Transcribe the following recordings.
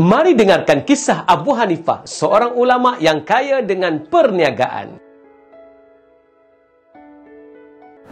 Mari dengarkan kisah Abu Hanifah, seorang ulama yang kaya dengan perniagaan.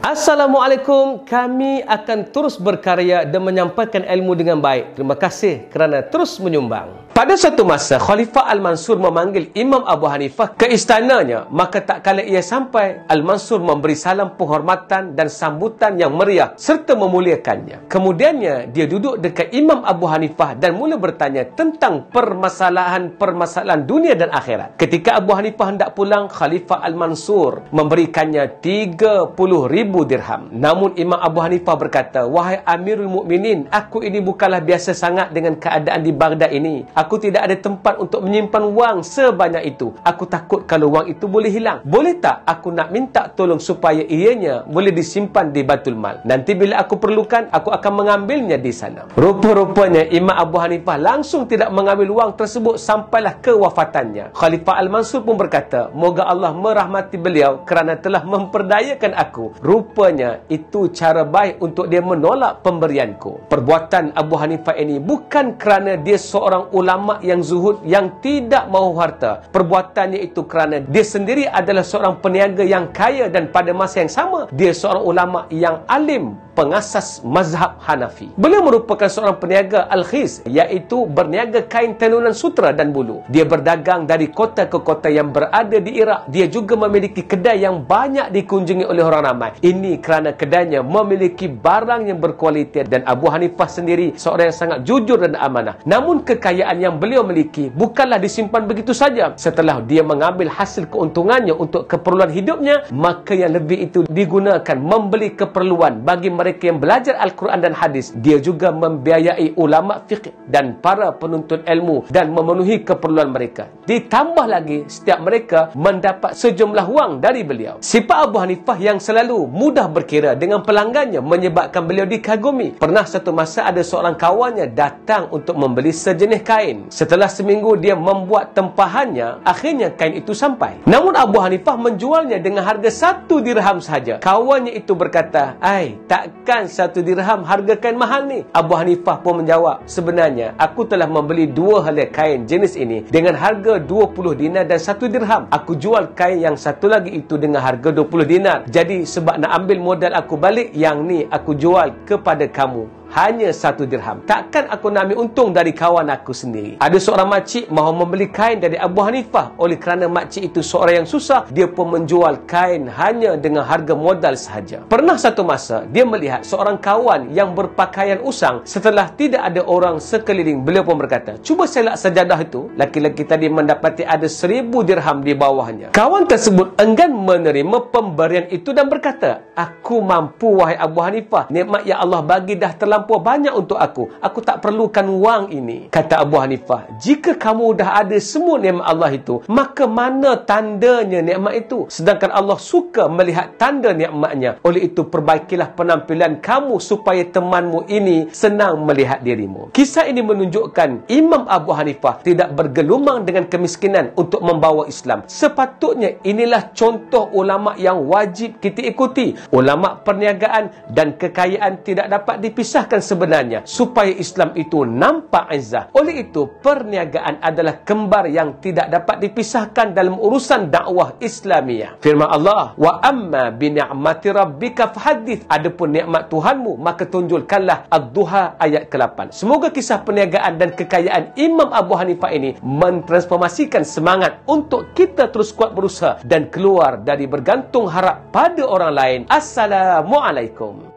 Assalamualaikum, kami akan terus berkarya dan menyampaikan ilmu dengan baik. Terima kasih kerana terus menyumbang. Pada suatu masa, Khalifah Al-Mansur memanggil Imam Abu Hanifah ke istananya. Maka tak kala ia sampai, Al-Mansur memberi salam penghormatan dan sambutan yang meriah serta memuliakannya. Kemudiannya, dia duduk dekat Imam Abu Hanifah dan mula bertanya tentang permasalahan-permasalahan dunia dan akhirat. Ketika Abu Hanifah hendak pulang, Khalifah Al-Mansur memberikannya 30 ribu dirham. Namun Imam Abu Hanifah berkata, Wahai Amirul Mukminin, aku ini bukanlah biasa sangat dengan keadaan di Baghdad ini. Aku tidak ada tempat untuk menyimpan wang sebanyak itu. Aku takut kalau wang itu boleh hilang. Boleh tak aku nak minta tolong supaya ianya boleh disimpan di Batul Mal? Nanti bila aku perlukan, aku akan mengambilnya di sana. Rupa-rupanya Imam Abu Hanifah langsung tidak mengambil wang tersebut sampailah ke wafatannya. Khalifah Al-Mansur pun berkata, Moga Allah merahmati beliau kerana telah memperdayakan aku. Rupanya itu cara baik untuk dia menolak pemberianku. Perbuatan Abu Hanifah ini bukan kerana dia seorang ulama Ulama yang zuhud yang tidak mahu harta. Perbuatannya itu kerana dia sendiri adalah seorang peniaga yang kaya dan pada masa yang sama dia seorang ulama yang alim pengasas mazhab Hanafi. Beliau merupakan seorang peniaga Al-Khiz iaitu berniaga kain tenunan sutra dan bulu. Dia berdagang dari kota ke kota yang berada di Iraq. Dia juga memiliki kedai yang banyak dikunjungi oleh orang ramai. Ini kerana kedainya memiliki barang yang berkualiti dan Abu Hanifah sendiri seorang yang sangat jujur dan amanah. Namun kekayaan yang beliau miliki bukanlah disimpan begitu saja. Setelah dia mengambil hasil keuntungannya untuk keperluan hidupnya, maka yang lebih itu digunakan membeli keperluan bagi mereka mereka yang belajar Al-Quran dan Hadis, dia juga membiayai ulama fiqh dan para penuntut ilmu dan memenuhi keperluan mereka. Ditambah lagi, setiap mereka mendapat sejumlah wang dari beliau. Sifat Abu Hanifah yang selalu mudah berkira dengan pelanggannya menyebabkan beliau dikagumi. Pernah satu masa ada seorang kawannya datang untuk membeli sejenis kain. Setelah seminggu dia membuat tempahannya, akhirnya kain itu sampai. Namun Abu Hanifah menjualnya dengan harga satu dirham sahaja. Kawannya itu berkata, Ai, tak Kan satu dirham harga kain mahal ni? Abu Hanifah pun menjawab, sebenarnya aku telah membeli dua helai kain jenis ini dengan harga 20 dinar dan satu dirham. Aku jual kain yang satu lagi itu dengan harga 20 dinar. Jadi sebab nak ambil modal aku balik, yang ni aku jual kepada kamu hanya satu dirham. Takkan aku nak ambil untung dari kawan aku sendiri. Ada seorang makcik mahu membeli kain dari Abu Hanifah. Oleh kerana makcik itu seorang yang susah, dia pun menjual kain hanya dengan harga modal sahaja. Pernah satu masa, dia melihat seorang kawan yang berpakaian usang setelah tidak ada orang sekeliling. Beliau pun berkata, cuba selak sejadah itu. Laki-laki tadi mendapati ada seribu dirham di bawahnya. Kawan tersebut enggan menerima pemberian itu dan berkata, aku mampu wahai Abu Hanifah. Nikmat yang Allah bagi dah terlalu terlampau banyak untuk aku. Aku tak perlukan wang ini. Kata Abu Hanifah, jika kamu dah ada semua nikmat Allah itu, maka mana tandanya nikmat itu? Sedangkan Allah suka melihat tanda nikmatnya. Oleh itu, perbaikilah penampilan kamu supaya temanmu ini senang melihat dirimu. Kisah ini menunjukkan Imam Abu Hanifah tidak bergelumang dengan kemiskinan untuk membawa Islam. Sepatutnya inilah contoh ulama yang wajib kita ikuti. Ulama perniagaan dan kekayaan tidak dapat dipisah bahkan sebenarnya supaya Islam itu nampak izah. Oleh itu, perniagaan adalah kembar yang tidak dapat dipisahkan dalam urusan dakwah Islamiah. Firman Allah, "Wa amma bi ni'mati rabbika fahaddits." Adapun nikmat Tuhanmu, maka tunjulkanlah Ad-Duha ayat ke-8. Semoga kisah perniagaan dan kekayaan Imam Abu Hanifah ini mentransformasikan semangat untuk kita terus kuat berusaha dan keluar dari bergantung harap pada orang lain. Assalamualaikum.